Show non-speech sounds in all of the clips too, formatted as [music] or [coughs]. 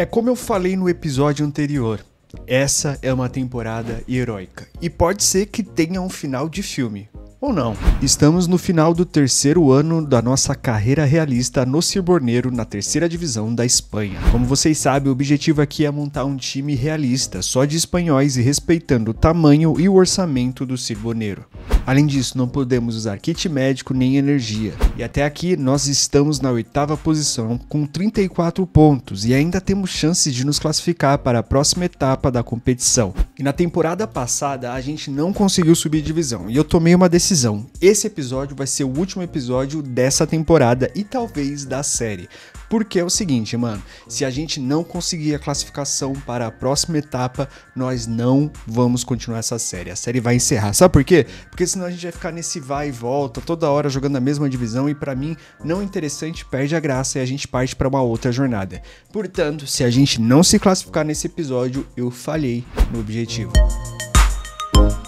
É como eu falei no episódio anterior, essa é uma temporada heróica e pode ser que tenha um final de filme, ou não. Estamos no final do terceiro ano da nossa carreira realista no Ciborneiro, na terceira divisão da Espanha. Como vocês sabem, o objetivo aqui é montar um time realista, só de espanhóis e respeitando o tamanho e o orçamento do Ciborneiro. Além disso, não podemos usar kit médico nem energia. E até aqui, nós estamos na oitava posição com 34 pontos e ainda temos chances de nos classificar para a próxima etapa da competição. E na temporada passada, a gente não conseguiu subir divisão e eu tomei uma decisão decisão. Esse episódio vai ser o último episódio dessa temporada e talvez da série. Porque é o seguinte, mano, se a gente não conseguir a classificação para a próxima etapa, nós não vamos continuar essa série. A série vai encerrar. Sabe por quê? Porque senão a gente vai ficar nesse vai e volta, toda hora jogando a mesma divisão e para mim não interessante, perde a graça e a gente parte para uma outra jornada. Portanto, se a gente não se classificar nesse episódio, eu falhei no objetivo.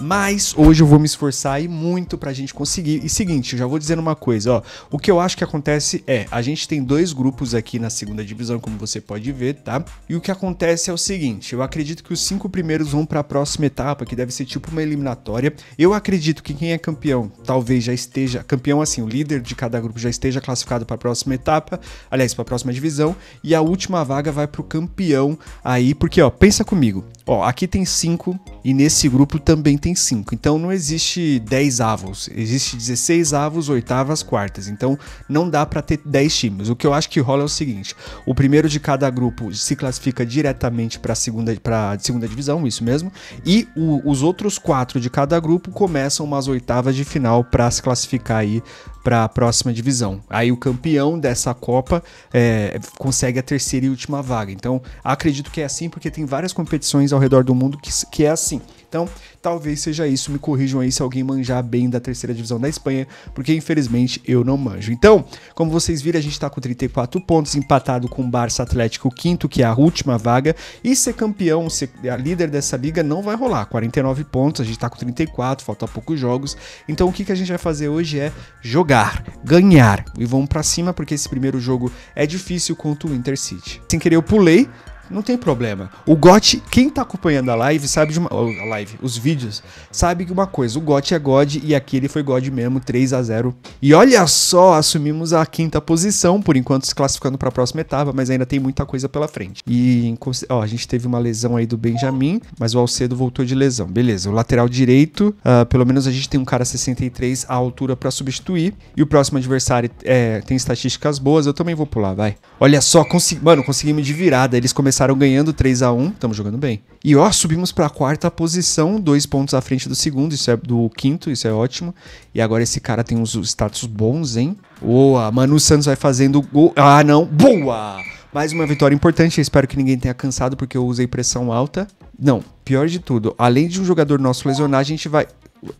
Mas hoje eu vou me esforçar e muito pra gente conseguir. E seguinte, eu já vou dizendo uma coisa, ó. O que eu acho que acontece é, a gente tem dois grupos aqui na segunda divisão, como você pode ver, tá? E o que acontece é o seguinte, eu acredito que os cinco primeiros vão para a próxima etapa, que deve ser tipo uma eliminatória. Eu acredito que quem é campeão, talvez já esteja campeão assim, o líder de cada grupo já esteja classificado para a próxima etapa, aliás, para a próxima divisão, e a última vaga vai pro campeão aí, porque ó, pensa comigo. Ó, aqui tem cinco e nesse grupo também também tem 5. Então não existe 10 avos, existe 16 avos, oitavas, quartas. Então não dá para ter 10 times. O que eu acho que rola é o seguinte: o primeiro de cada grupo se classifica diretamente para segunda para segunda divisão, isso mesmo, e o, os outros quatro de cada grupo começam umas oitavas de final para se classificar aí para a próxima divisão. Aí o campeão dessa Copa é, consegue a terceira e última vaga. Então acredito que é assim porque tem várias competições ao redor do mundo que, que é assim. Então, talvez seja isso. Me corrijam aí se alguém manjar bem da terceira divisão da Espanha, porque infelizmente eu não manjo. Então, como vocês viram, a gente tá com 34 pontos, empatado com o Barça Atlético quinto, que é a última vaga, e ser campeão, ser a líder dessa liga não vai rolar. 49 pontos, a gente tá com 34, falta poucos jogos. Então, o que, que a gente vai fazer hoje é jogar, ganhar e vamos para cima porque esse primeiro jogo é difícil contra o Inter City. Sem querer eu pulei, não tem problema. O GOT, quem tá acompanhando a live, sabe de uma. A live, os vídeos, sabe de uma coisa. O GOT é God e aqui ele foi God mesmo, 3 a 0 E olha só, assumimos a quinta posição, por enquanto se classificando para a próxima etapa, mas ainda tem muita coisa pela frente. E ó, a gente teve uma lesão aí do Benjamin, mas o Alcedo voltou de lesão. Beleza, o lateral direito, uh, pelo menos a gente tem um cara 63 à altura para substituir. E o próximo adversário é, tem estatísticas boas, eu também vou pular, vai. Olha só, consegui, mano, conseguimos de virada. Eles começaram começaram ganhando 3 a 1 estamos jogando bem. E ó, subimos para a quarta posição, dois pontos à frente do segundo, isso é do quinto, isso é ótimo. E agora esse cara tem uns status bons, hein? Boa, Manu Santos vai fazendo gol. Ah, não, boa! Mais uma vitória importante, eu espero que ninguém tenha cansado porque eu usei pressão alta. Não, pior de tudo, além de um jogador nosso lesionar, a gente vai.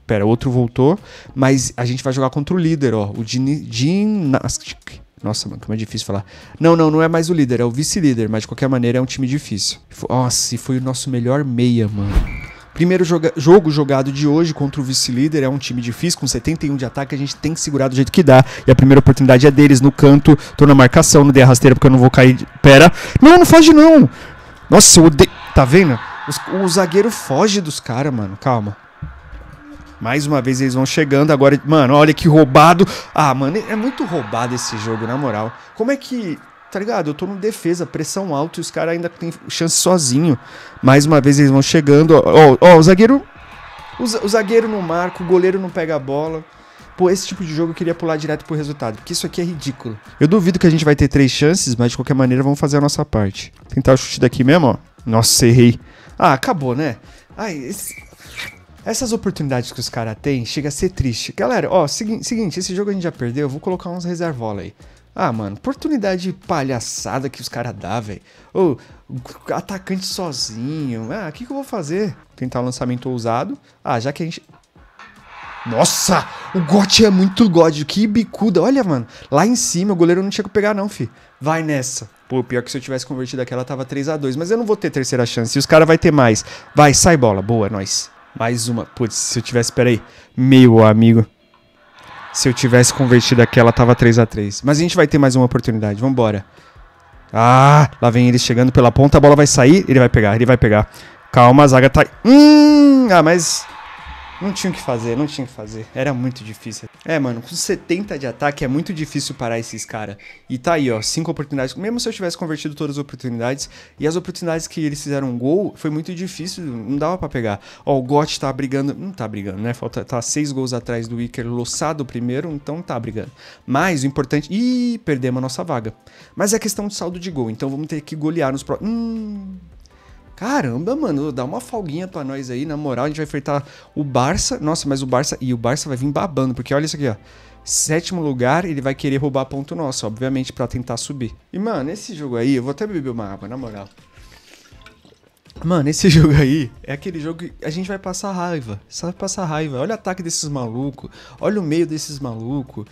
Pera, outro voltou, mas a gente vai jogar contra o líder, ó, o Dinastic. Nossa, mano, como é difícil falar. Não, não, não é mais o líder, é o vice-líder, mas de qualquer maneira é um time difícil. Nossa, e foi o nosso melhor meia, mano. Primeiro joga jogo jogado de hoje contra o vice-líder é um time difícil, com 71 de ataque, a gente tem que segurar do jeito que dá. E a primeira oportunidade é deles no canto. Tô na marcação, não dei a rasteira porque eu não vou cair. De... Pera. Não, não foge não. Nossa, eu odeio. Tá vendo? o zagueiro foge dos caras, mano. Calma. Mais uma vez eles vão chegando. Agora, mano, olha que roubado. Ah, mano, é muito roubado esse jogo, na moral. Como é que. Tá ligado? Eu tô no defesa, pressão alta e os caras ainda tem chance sozinho. Mais uma vez eles vão chegando. Ó, ó, ó o zagueiro. O, o zagueiro não marca, o goleiro não pega a bola. Pô, esse tipo de jogo eu queria pular direto pro resultado, porque isso aqui é ridículo. Eu duvido que a gente vai ter três chances, mas de qualquer maneira vamos fazer a nossa parte. Tentar o chute daqui mesmo, ó. Nossa, errei. Ah, acabou, né? Ai, esse... Essas oportunidades que os caras têm, chega a ser triste. Galera, ó, segui seguinte, esse jogo a gente já perdeu, eu vou colocar uns reservola aí. Ah, mano, oportunidade palhaçada que os caras dão, velho. oh, atacante sozinho. Ah, o que, que eu vou fazer? Tentar um lançamento ousado. Ah, já que a gente... Nossa, o Gotti é muito God, que bicuda. Olha, mano, lá em cima o goleiro não tinha que pegar não, fi. Vai nessa. Pô, pior que se eu tivesse convertido aquela tava 3 a 2 mas eu não vou ter terceira chance e os caras vai ter mais. Vai, sai bola, boa, nós. Mais uma. Putz, se eu tivesse. aí, Meu amigo. Se eu tivesse convertido aquela, tava 3 a 3 Mas a gente vai ter mais uma oportunidade. Vambora. Ah, lá vem ele chegando pela ponta. A bola vai sair. Ele vai pegar, ele vai pegar. Calma, a zaga tá. Hum, ah, mas não tinha o que fazer, não tinha o que fazer. Era muito difícil. É, mano, com 70 de ataque é muito difícil parar esses caras. E tá aí, ó, cinco oportunidades. Mesmo se eu tivesse convertido todas as oportunidades, e as oportunidades que eles fizeram um gol, foi muito difícil, não dava para pegar. Ó, o Gotti tá brigando, não tá brigando, né? Falta tá seis gols atrás do Iker, loçado primeiro, então tá brigando. Mas o importante, e perdemos a nossa vaga. Mas é questão de saldo de gol, então vamos ter que golear nos próximos. Hum... Caramba, mano, dá uma folguinha pra nós aí, na moral, a gente vai enfrentar o Barça. Nossa, mas o Barça. E o Barça vai vir babando, porque olha isso aqui, ó. Sétimo lugar, ele vai querer roubar ponto nosso, obviamente, para tentar subir. E, mano, esse jogo aí, eu vou até beber uma água, na moral. Mano, esse [laughs] jogo aí é aquele jogo que a gente vai passar raiva. vai passar raiva. Olha o ataque desses malucos. Olha o meio desses malucos.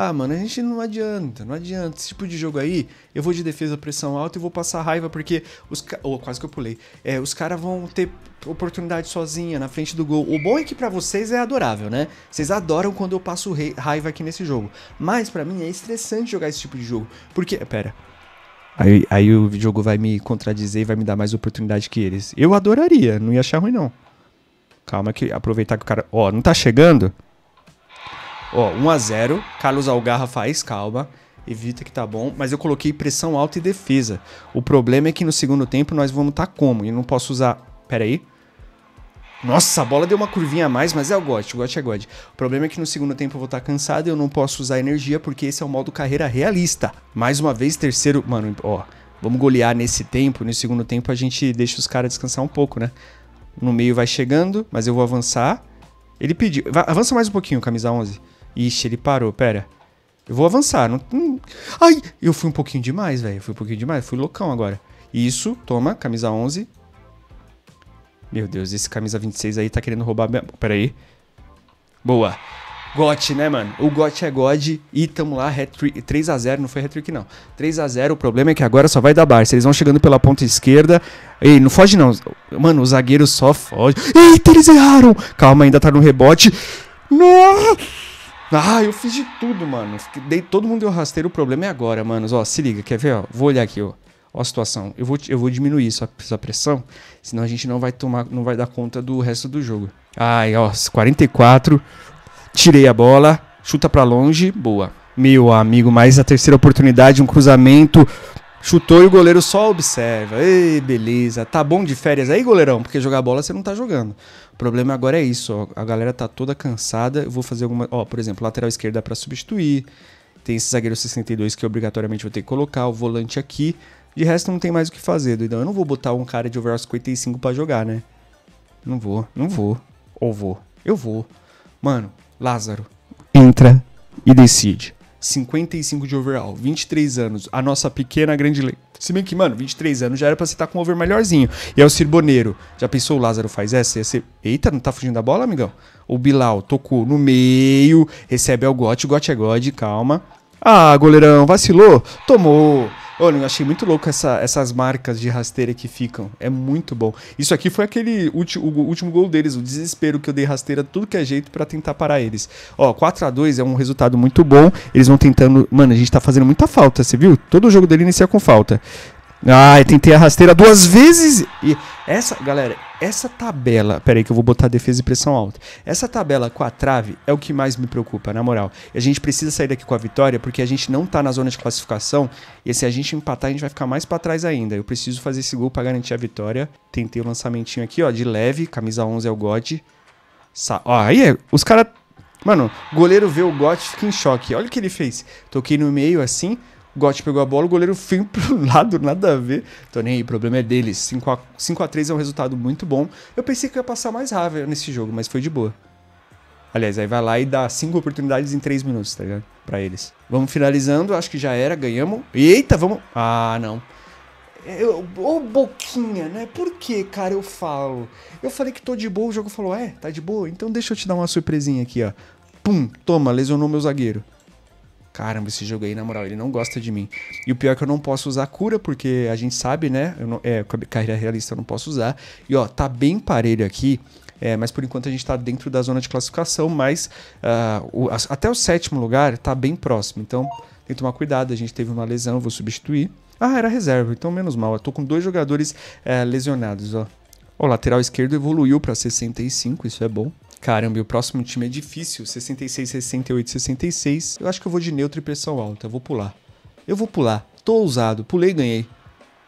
Ah, mano, a gente não adianta, não adianta. Esse tipo de jogo aí, eu vou de defesa pressão alta e vou passar raiva porque os oh, quase que eu pulei. É, os caras vão ter oportunidade sozinha na frente do gol. O bom é que para vocês é adorável, né? Vocês adoram quando eu passo raiva aqui nesse jogo. Mas para mim é estressante jogar esse tipo de jogo, porque eh, pera, Aí, aí, o jogo vai me contradizer e vai me dar mais oportunidade que eles. Eu adoraria, não ia achar ruim não. Calma que aproveitar que o cara, ó, não tá chegando. Ó, 1 a 0 Carlos Algarra faz, calma. Evita que tá bom, mas eu coloquei pressão alta e defesa. O problema é que no segundo tempo nós vamos estar tá como? E não posso usar. Pera aí. Nossa, a bola deu uma curvinha a mais, mas é o GOT, o GOT é GOT. O problema é que no segundo tempo eu vou estar tá cansado e eu não posso usar energia porque esse é o modo carreira realista. Mais uma vez, terceiro... Mano, ó, vamos golear nesse tempo, no segundo tempo a gente deixa os caras descansar um pouco, né? No meio vai chegando, mas eu vou avançar. Ele pediu... avança mais um pouquinho, camisa 11. Ixi, ele parou, pera. Eu vou avançar. Não, Ai, eu fui um pouquinho demais, velho. Fui um pouquinho demais, fui loucão agora. Isso, toma, camisa 11. Meu Deus, esse camisa 26 aí tá querendo roubar minha... Pera aí. Boa. Got, né, mano? O Got é God e tamo lá, 3x0, não foi hat-trick não. 3x0, o problema é que agora só vai dar Barça. Eles vão chegando pela ponta esquerda. Ei, não foge não. Mano, o zagueiro só foge. Eita, eles erraram! Calma, ainda tá no rebote. Nossa! Ah, eu fiz de tudo, mano. Dei, todo mundo deu rasteiro, o problema é agora, manos. Ó, se liga, quer ver? Ó, vou olhar aqui, ó. Ó a situação. Eu vou, eu vou diminuir essa, essa pressão, senão a gente não vai tomar, não vai dar conta do resto do jogo. Ai, ó, 44. Tirei a bola, chuta para longe, boa. Meu amigo, mais a terceira oportunidade, um cruzamento. Chutou e o goleiro só observa. Ei, beleza. Tá bom de férias aí, goleirão? Porque jogar bola você não tá jogando. O problema agora é isso, ó, a galera tá toda cansada, eu vou fazer alguma, ó, por exemplo, lateral esquerda para substituir, tem esse zagueiro 62 que obrigatoriamente vou ter que colocar, o volante aqui, de resto não tem mais o que fazer, doidão. Eu não vou botar um cara de overall 55 para jogar, né? Não vou, não vou. Ou vou. Eu vou. Mano, Lázaro, entra e decide. 55 de overall, 23 anos, a nossa pequena grande lei. Se bem que, mano, 23 anos já era pra você estar tá com um over melhorzinho. E é o Cirboneiro. Já pensou o Lázaro faz essa? ser... Eita, não tá fugindo da bola, amigão? O Bilal tocou no meio, recebe o Gote, o Gote é God, calma. Ah, goleirão, vacilou, tomou. Olha, eu achei muito louco essa, essas marcas de rasteira que ficam. É muito bom. Isso aqui foi aquele o último gol deles, o desespero que eu dei rasteira tudo que é jeito para tentar parar eles. Ó, 4 a 2 é um resultado muito bom. Eles vão tentando. Mano, a gente tá fazendo muita falta, você viu? Todo jogo dele inicia com falta. Ah, eu tentei a rasteira duas vezes. E essa, galera, essa tabela. Peraí, que eu vou botar defesa e pressão alta. Essa tabela com a trave é o que mais me preocupa, na moral. A gente precisa sair daqui com a vitória, porque a gente não tá na zona de classificação. E se a gente empatar, a gente vai ficar mais para trás ainda. Eu preciso fazer esse gol para garantir a vitória. Tentei o lançamentinho aqui, ó, de leve. Camisa 11 é o God. Sa ó, aí é, os caras. Mano, goleiro vê o God fica em choque. Olha o que ele fez. Toquei no meio assim. Gotti pegou a bola, o goleiro foi pro [laughs] lado, nada a ver. Tô nem aí, o problema é deles. 5 a, 5 a 3 é um resultado muito bom. Eu pensei que ia passar mais rápido nesse jogo, mas foi de boa. Aliás, aí vai lá e dá cinco oportunidades em três minutos, tá ligado? Pra eles. Vamos finalizando, acho que já era, ganhamos. Eita, vamos. Ah, não. Eu, ô, Boquinha, né? Por que, cara, eu falo? Eu falei que tô de boa, o jogo falou, é, tá de boa? Então deixa eu te dar uma surpresinha aqui, ó. Pum, toma, lesionou meu zagueiro caramba, esse jogo aí, na moral, ele não gosta de mim. E o pior é que eu não posso usar cura, porque a gente sabe, né? Não, é, carreira realista eu não posso usar. E ó, tá bem parelho aqui. É, mas por enquanto a gente está dentro da zona de classificação, mas uh, o, até o sétimo lugar está bem próximo. Então tem que tomar cuidado. A gente teve uma lesão, vou substituir. Ah, era reserva, então menos mal. Eu tô com dois jogadores eh, lesionados. Ó. O lateral esquerdo evoluiu para 65, isso é bom. Caramba, e o próximo time é difícil. 66, 68, 66. Eu acho que eu vou de neutro e pressão então alta. Eu vou pular. Eu vou pular. Tô ousado. Pulei e ganhei.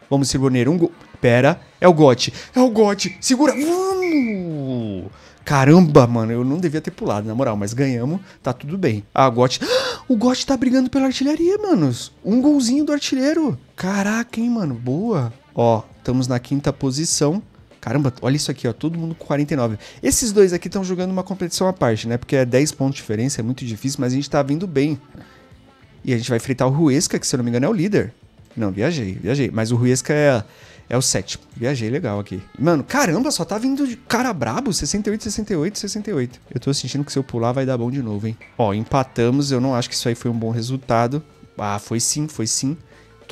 Vamos, Silvoneiro. Um gol. Pera. É o Gote. É o Gote. Segura. Vamos. Uh! Caramba, mano. Eu não devia ter pulado, na moral. Mas ganhamos. Tá tudo bem. Ah, o Gote. [gasps] O Gote tá brigando pela artilharia, manos. Um golzinho do artilheiro. Caraca, hein, mano. Boa. Ó, estamos na quinta posição. Caramba, olha isso aqui, ó, todo mundo com 49. Esses dois aqui estão jogando uma competição à parte, né? Porque é 10 pontos de diferença, é muito difícil, mas a gente tá vindo bem. E a gente vai enfrentar o Ruesca, que se eu não me engano é o líder. Não, viajei, viajei. Mas o Ruesca é, é o sétimo. Viajei legal aqui. Mano, caramba, só tá vindo de cara brabo. 68, 68, 68. Eu tô sentindo que se eu pular vai dar bom de novo, hein? Ó, empatamos. Eu não acho que isso aí foi um bom resultado. Ah, foi sim, foi sim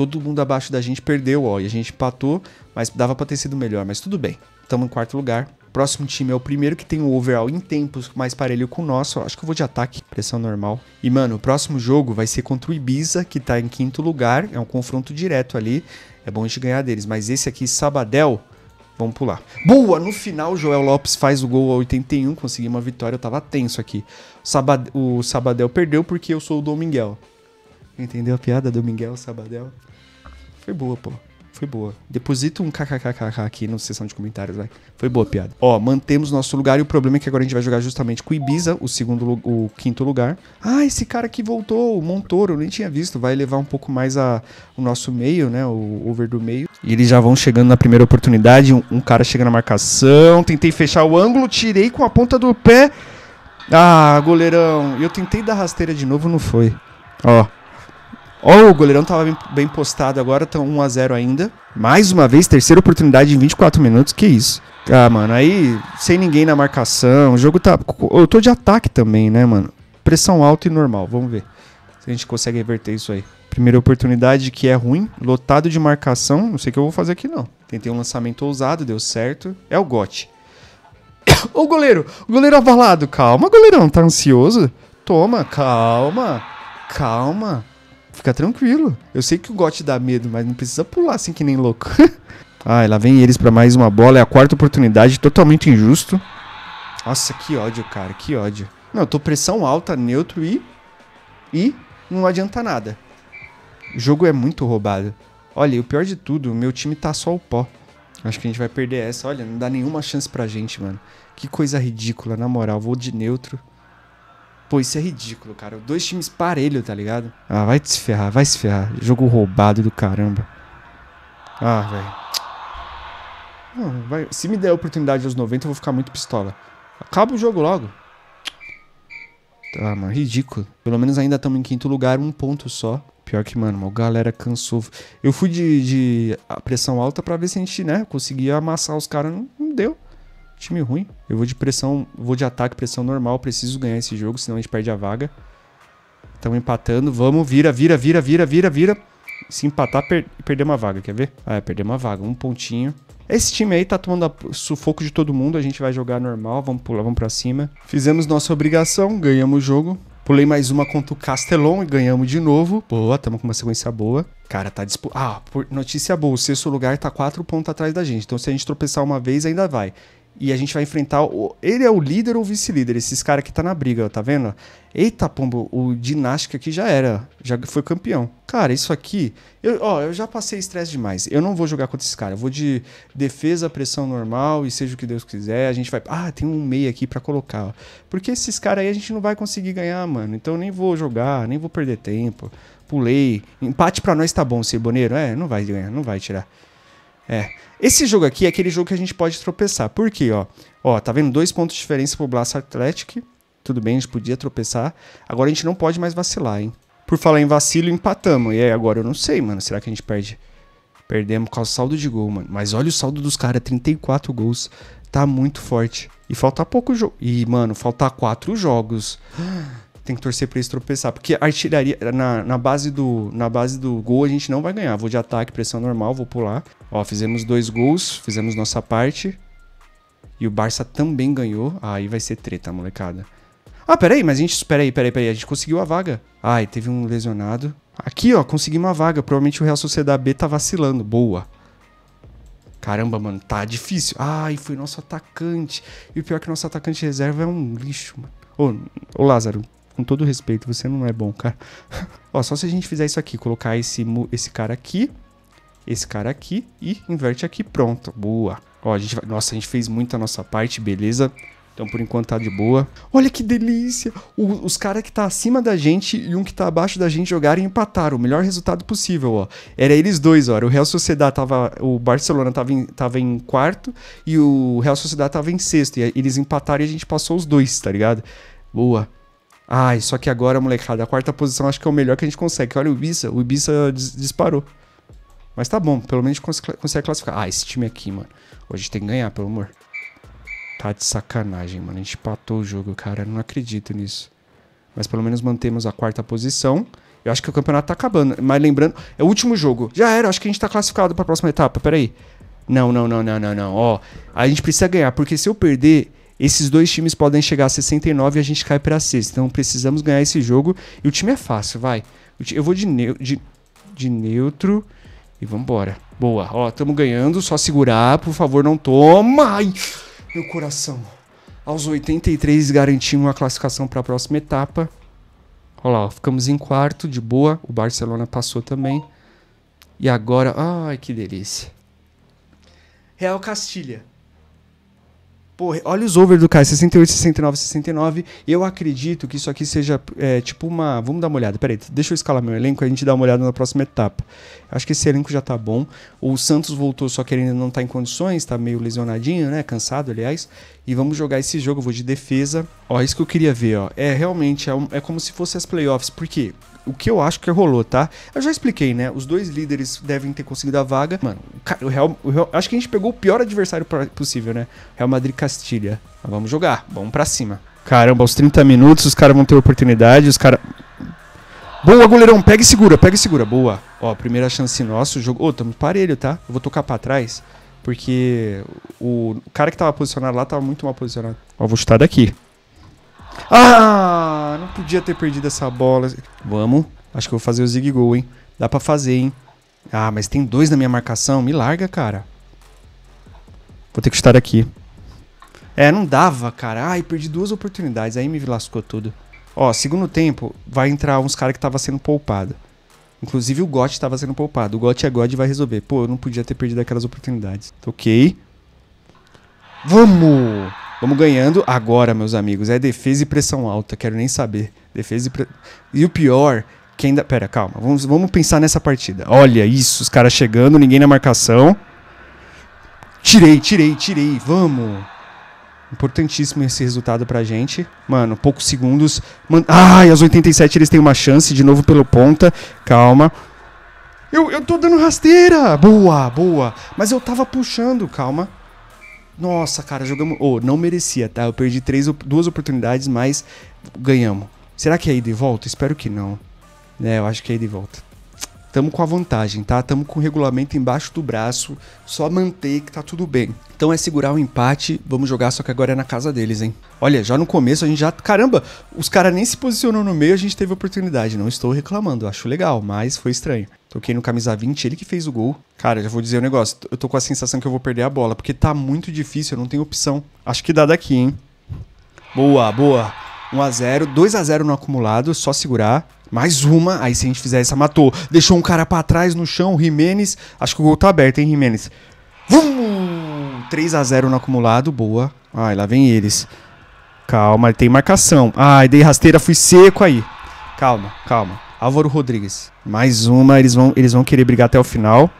todo mundo abaixo da gente perdeu, ó, e a gente empatou, mas dava para ter sido melhor, mas tudo bem. Estamos em quarto lugar. Próximo time é o primeiro que tem o um overall em tempos mais parelho com o nosso. acho que eu vou de ataque, pressão normal. E, mano, o próximo jogo vai ser contra o Ibiza, que tá em quinto lugar. É um confronto direto ali. É bom a gente ganhar deles. Mas esse aqui, Sabadell, Vamos pular. Boa! No final, Joel Lopes faz o gol a 81, Consegui uma vitória. Eu tava tenso aqui. O Sabadell perdeu porque eu sou o Dominguel. Entendeu a piada do Miguel Sabadell? Foi boa, pô. Foi boa. Deposita um kkkkk aqui na seção de comentários, vai. Foi boa a piada. Ó, mantemos nosso lugar e o problema é que agora a gente vai jogar justamente com o Ibiza, o segundo, o quinto lugar. Ah, esse cara aqui voltou, o Montoro, eu nem tinha visto. Vai levar um pouco mais a, o nosso meio, né, o over do meio. E eles já vão chegando na primeira oportunidade, um, um cara chega na marcação, tentei fechar o ângulo, tirei com a ponta do pé. Ah, goleirão. Eu tentei dar rasteira de novo, não foi. Ó, Ó, oh, o goleirão tava bem, postado agora, tá 1 a 0 ainda. Mais uma vez, terceira oportunidade em 24 minutos, que isso. Ah, mano, aí sem ninguém na marcação, o jogo tá. Eu tô de ataque também, né, mano? Pressão alta e normal, vamos ver se a gente consegue reverter isso aí. Primeira oportunidade que é ruim, lotado de marcação, não sei o que eu vou fazer aqui não. Tentei um lançamento ousado, deu certo. É o gote. [coughs] Ô goleiro, goleiro avalado, calma, goleirão, tá ansioso? Toma, calma, calma. Fica tranquilo. Eu sei que o gote dá medo, mas não precisa pular assim que nem louco. ah, [laughs] lá vem eles para mais uma bola. É a quarta oportunidade, totalmente injusto. Nossa, que ódio, cara, que ódio. Não, eu tô pressão alta, neutro e. E não adianta nada. O jogo é muito roubado. Olha, e o pior de tudo, meu time tá só o pó. Acho que a gente vai perder essa. Olha, não dá nenhuma chance pra gente, mano. Que coisa ridícula, na moral. Vou de neutro. Pô, isso é ridículo, cara. Dois times parelho, tá ligado? Ah, vai se ferrar, vai se ferrar. Jogo roubado do caramba. Ah, velho. Vai... Se me der a oportunidade aos 90, eu vou ficar muito pistola. Acaba o jogo logo. Tá, mano, ridículo. Pelo menos ainda estamos em quinto lugar, um ponto só. Pior que, mano, a galera cansou. Eu fui de, de pressão alta para ver se a gente, né, conseguia amassar os caras. Não, não deu. Time ruim. Eu vou de pressão, vou de ataque, pressão normal. Preciso ganhar esse jogo, senão a gente perde a vaga. Estamos empatando. Vamos, vira, vira, vira, vira, vira, vira. Se empatar, per perder uma vaga, quer ver? Ah, é, perder uma vaga, um pontinho. Esse time aí tá tomando sufoco de todo mundo, a gente vai jogar normal, vamos pular, vamos pra cima. Fizemos nossa obrigação, ganhamos o jogo. Pulei mais uma contra o Castelon e ganhamos de novo. Boa, estamos com uma sequência boa. Cara, tá disputado. Ah, notícia boa, o sexto lugar tá quatro pontos atrás da gente. Então se a gente tropeçar uma vez, ainda vai. E a gente vai enfrentar. O... Ele é o líder ou vice-líder, esses caras que tá na briga, tá vendo? Eita, pombo, o Dinástica aqui já era. Já foi campeão. Cara, isso aqui. Eu, ó, eu já passei estresse demais. Eu não vou jogar contra esses cara. Eu vou de defesa, pressão normal e seja o que Deus quiser. A gente vai. Ah, tem um meio aqui para colocar. Ó. Porque esses caras aí a gente não vai conseguir ganhar, mano. Então eu nem vou jogar, nem vou perder tempo. Pulei. Empate para nós tá bom, Ciboneiro. É, não vai ganhar, não vai tirar. É. Esse jogo aqui é aquele jogo que a gente pode tropeçar. Por quê? Ó, ó tá vendo? Dois pontos de diferença pro Blast Athletic. Tudo bem, a gente podia tropeçar. Agora a gente não pode mais vacilar, hein? Por falar em vacilo, empatamos. E aí, agora eu não sei, mano. Será que a gente perde? Perdemos com o saldo de gol, mano. Mas olha o saldo dos caras, 34 gols. Tá muito forte. E falta pouco jogo. E, mano, falta quatro jogos. [gasps] tem que torcer para eles tropeçar. Porque artilharia, na, na, base do, na base do gol, a gente não vai ganhar. Vou de ataque, pressão normal, vou pular. Ó, fizemos dois gols, fizemos nossa parte. E o Barça também ganhou. Ah, aí vai ser treta, molecada. Ah, peraí, mas a gente. Peraí, peraí, peraí. A gente conseguiu a vaga. Ai, teve um lesionado. Aqui, ó, consegui uma vaga. Provavelmente o Real Sociedade B tá vacilando. Boa. Caramba, mano, tá difícil. Ai, foi nosso atacante. E o pior é que nosso atacante reserva é um lixo, mano. Ô, ô Lázaro, com todo respeito, você não é bom, cara. [laughs] Ó, só se a gente fizer isso aqui, colocar esse, esse cara aqui, esse cara aqui e inverte aqui, pronto. Boa. Ó, a gente vai... Nossa, a gente fez muito a nossa parte, beleza? Então, por enquanto, tá de boa. Olha que delícia! O, os caras que tá acima da gente e um que tá abaixo da gente jogaram e empataram. O melhor resultado possível, ó. Era eles dois, ó. O Real Sociedad tava... O Barcelona tava em, tava em quarto e o Real Sociedad tava em sexto. E eles empataram e a gente passou os dois, tá ligado? Boa. Ai, só que agora, molecada, a quarta posição acho que é o melhor que a gente consegue. Olha o Ibiza, o Ibiza dis disparou. Mas tá bom, pelo menos a gente consegue classificar. Ah, esse time aqui, mano. Hoje a gente tem que ganhar, pelo amor. Tá de sacanagem, mano. A gente patou o jogo, cara. Eu não acredito nisso. Mas pelo menos mantemos a quarta posição. Eu acho que o campeonato tá acabando. Mas lembrando, é o último jogo. Já era, acho que a gente tá classificado pra próxima etapa. Pera aí. Não, não, não, não, não, não. Ó, a gente precisa ganhar, porque se eu perder, esses dois times podem chegar a 69 e a gente cai para sexta. Então precisamos ganhar esse jogo. E o time é fácil, vai. Eu vou de, de, de neutro e vambora. Boa. Ó, estamos ganhando. Só segurar, por favor, não toma. Ai, meu coração. Aos 83 garantimos a classificação para a próxima etapa. Olha lá, ó, ficamos em quarto, de boa. O Barcelona passou também. E agora, ai que delícia. Real Castilha. Pô, olha os over do cara, 68, 69, 69. Eu acredito que isso aqui seja é, tipo uma. Vamos dar uma olhada. Peraí, deixa eu escalar meu elenco e a gente dá uma olhada na próxima etapa. Acho que esse elenco já tá bom. O Santos voltou, só que ele ainda não tá em condições, tá meio lesionadinho, né? Cansado, aliás. E vamos jogar esse jogo. Eu vou de defesa. Ó, isso que eu queria ver, ó. É realmente, é, um, é como se fosse as playoffs. Por quê? o que eu acho que rolou, tá? Eu já expliquei, né? Os dois líderes devem ter conseguido a vaga. Mano, o Real, o Real acho que a gente pegou o pior adversário possível, né? Real Madrid Castilha. Mas vamos jogar, vamos para cima. Caramba, aos 30 minutos os caras vão ter oportunidade, os caras Boa, goleirão, pega e segura, pega e segura. Boa. Ó, primeira chance nossa, o jogo. Ô, oh, tamo parelho, tá? Eu vou tocar pra trás, porque o cara que tava posicionado lá tava muito mal posicionado. Ó, vou chutar daqui. Ah, não podia ter perdido essa bola. Vamos. Acho que eu vou fazer o zig gol, hein? Dá pra fazer, hein? Ah, mas tem dois na minha marcação. Me larga, cara. Vou ter que estar aqui. É, não dava, cara. Ai, perdi duas oportunidades. Aí me lascou tudo. Ó, segundo tempo, vai entrar uns caras que tava sendo poupado. Inclusive o Got estava sendo poupado. O Got é God vai resolver. Pô, eu não podia ter perdido aquelas oportunidades. Toquei. Vamos! Vamos ganhando agora, meus amigos. É defesa e pressão alta, quero nem saber. Defesa e pressão. E o pior, quem ainda. Pera, calma. Vamos, vamos pensar nessa partida. Olha isso, os caras chegando, ninguém na marcação. Tirei, tirei, tirei. Vamos. Importantíssimo esse resultado pra gente. Mano, poucos segundos. Man... Ai, aos 87 eles têm uma chance, de novo pelo ponta. Calma. Eu, eu tô dando rasteira. Boa, boa. Mas eu tava puxando, calma. Nossa, cara, jogamos. Oh, não merecia, tá? Eu perdi três, duas oportunidades, mas ganhamos. Será que é ida e volta? Espero que não. É, eu acho que é ida e volta. Tamo com a vantagem, tá? Tamo com o regulamento embaixo do braço, só manter que tá tudo bem. Então é segurar o empate, vamos jogar, só que agora é na casa deles, hein? Olha, já no começo a gente já. Caramba, os caras nem se posicionou no meio, a gente teve oportunidade. Não estou reclamando, acho legal, mas foi estranho. Toquei no camisa 20, ele que fez o gol. Cara, já vou dizer o um negócio. Eu tô com a sensação que eu vou perder a bola, porque tá muito difícil, eu não tenho opção. Acho que dá daqui, hein? Boa, boa. 1 a 0 2 a 0 no acumulado, só segurar. Mais uma, aí se a gente fizer essa, matou. Deixou um cara para trás no chão, Jimenez. Acho que o gol tá aberto, hein, Jimenez. Vum! 3 a 0 no acumulado, boa. Ai, lá vem eles. Calma, tem marcação. Ai, dei rasteira, fui seco aí. Calma, calma. Álvaro Rodrigues. Mais uma, eles vão, eles vão querer brigar até o final.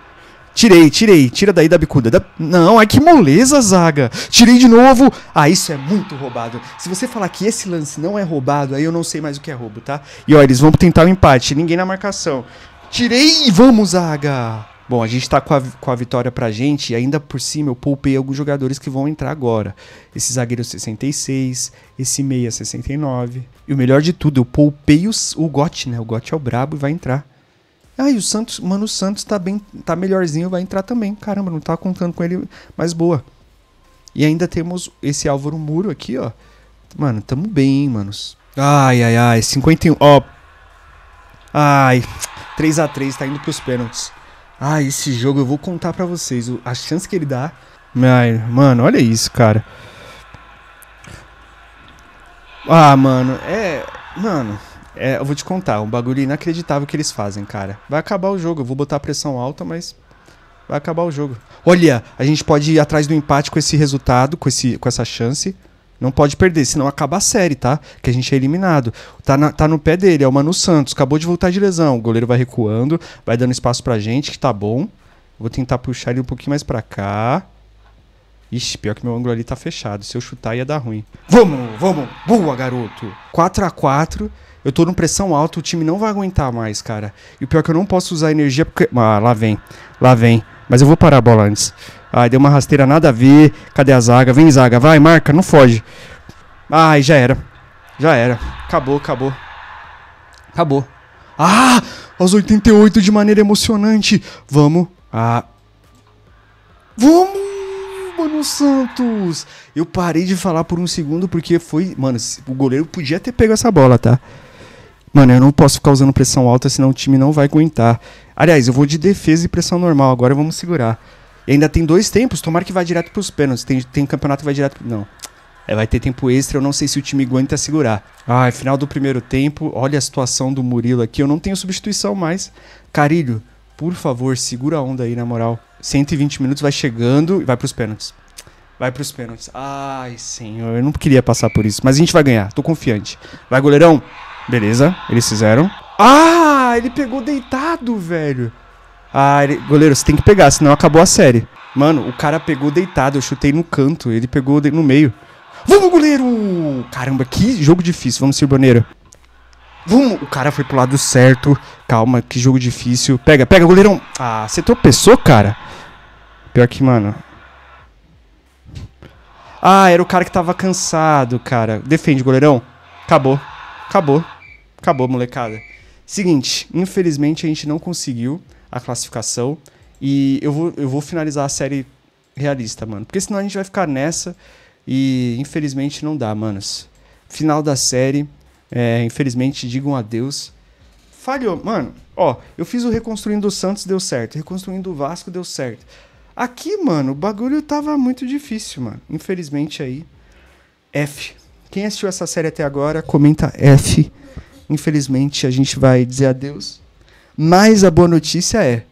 Tirei, tirei, tira daí da bicuda. Da... Não, ai que moleza, zaga. Tirei de novo. Ah, isso é muito roubado. Se você falar que esse lance não é roubado, aí eu não sei mais o que é roubo, tá? E olha eles vão tentar o empate, ninguém na marcação. Tirei e vamos, zaga. Bom, a gente tá com a, com a vitória pra gente e ainda por cima eu poupei alguns jogadores que vão entrar agora. Esse zagueiro 66, esse meia 69. E o melhor de tudo, eu poupei os, o Gotti, né? O Gotti é o brabo e vai entrar. Ah, e o Santos, mano, o Santos tá bem, tá melhorzinho, vai entrar também. Caramba, não tava contando com ele, mas boa. E ainda temos esse Álvaro Muro aqui, ó. Mano, tamo bem, hein, manos. Ai, ai, ai, 51, ó. Ai, 3 a 3 tá indo pros pênaltis. Ai, esse jogo eu vou contar para vocês a chance que ele dá. Ai, mano, olha isso, cara. Ah, mano, é, mano, é, eu vou te contar, um bagulho inacreditável que eles fazem, cara. Vai acabar o jogo, eu vou botar pressão alta, mas vai acabar o jogo. Olha, a gente pode ir atrás do empate com esse resultado, com, esse, com essa chance. Não pode perder, senão acaba a série, tá? Que a gente é eliminado. Tá, na, tá no pé dele, é o Manu Santos. Acabou de voltar de lesão. O goleiro vai recuando, vai dando espaço pra gente, que tá bom. Vou tentar puxar ele um pouquinho mais pra cá. Ixi, pior que meu ângulo ali tá fechado. Se eu chutar ia dar ruim. Vamos, vamos. Boa, garoto. 4 a 4 eu tô numa pressão alta, o time não vai aguentar mais, cara. E o pior é que eu não posso usar energia porque. Ah, lá vem, lá vem. Mas eu vou parar a bola antes. Ai, deu uma rasteira nada a ver. Cadê a zaga? Vem, zaga, vai, marca, não foge. Ai, já era. Já era. Acabou, acabou. Acabou. Ah! Aos 88 de maneira emocionante. Vamos. Ah. Vamos! Mano Santos! Eu parei de falar por um segundo porque foi. Mano, o goleiro podia ter pego essa bola, tá? mano, eu não posso ficar usando pressão alta, senão o time não vai aguentar. Aliás, eu vou de defesa e pressão normal, agora vamos segurar. E ainda tem dois tempos, tomara que vá direto para os pênaltis. Tem, tem campeonato que vai direto. Não. É, vai ter tempo extra, eu não sei se o time aguenta segurar. Ah, final do primeiro tempo, olha a situação do Murilo aqui. Eu não tenho substituição mais. Carilho, por favor, segura a onda aí, na moral. 120 minutos vai chegando e vai para os pênaltis. Vai para os pênaltis. Ai, senhor, eu não queria passar por isso, mas a gente vai ganhar, tô confiante. Vai, goleirão! Beleza, eles fizeram. Ah, ele pegou deitado, velho. Ah, ele... goleiro, você tem que pegar, senão acabou a série. Mano, o cara pegou deitado, eu chutei no canto, ele pegou no meio. Vamos, goleiro! Caramba, que jogo difícil, vamos, Sirboneiro. Vamos! O cara foi pro lado certo. Calma, que jogo difícil. Pega, pega, goleirão! Ah, você tropeçou, cara? Pior que, mano. Ah, era o cara que tava cansado, cara. Defende, goleirão. Acabou. Acabou acabou, molecada. Seguinte, infelizmente a gente não conseguiu a classificação. E eu vou, eu vou finalizar a série realista, mano. Porque senão a gente vai ficar nessa. E infelizmente não dá, manos. Final da série. É, infelizmente, digam adeus. Falhou, mano. Ó, eu fiz o Reconstruindo o Santos, deu certo. Reconstruindo o Vasco, deu certo. Aqui, mano, o bagulho tava muito difícil, mano. Infelizmente aí. F. Quem assistiu essa série até agora, comenta F Infelizmente, a gente vai dizer adeus. Mas a boa notícia é: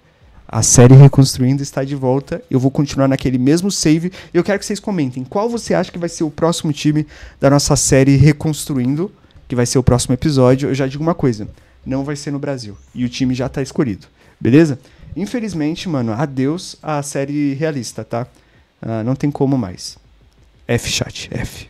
a série Reconstruindo está de volta. Eu vou continuar naquele mesmo save. Eu quero que vocês comentem qual você acha que vai ser o próximo time da nossa série Reconstruindo, que vai ser o próximo episódio. Eu já digo uma coisa: não vai ser no Brasil. E o time já está escolhido. Beleza? Infelizmente, mano, adeus à série realista, tá? Uh, não tem como mais. F chat, F.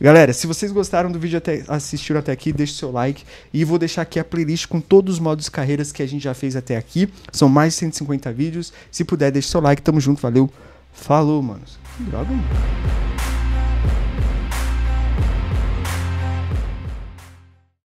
Galera, se vocês gostaram do vídeo até assistiram até aqui, deixe seu like e vou deixar aqui a playlist com todos os modos carreiras que a gente já fez até aqui. São mais de 150 vídeos. Se puder, deixe seu like. Tamo junto, valeu. Falou, manos. Droga, mano.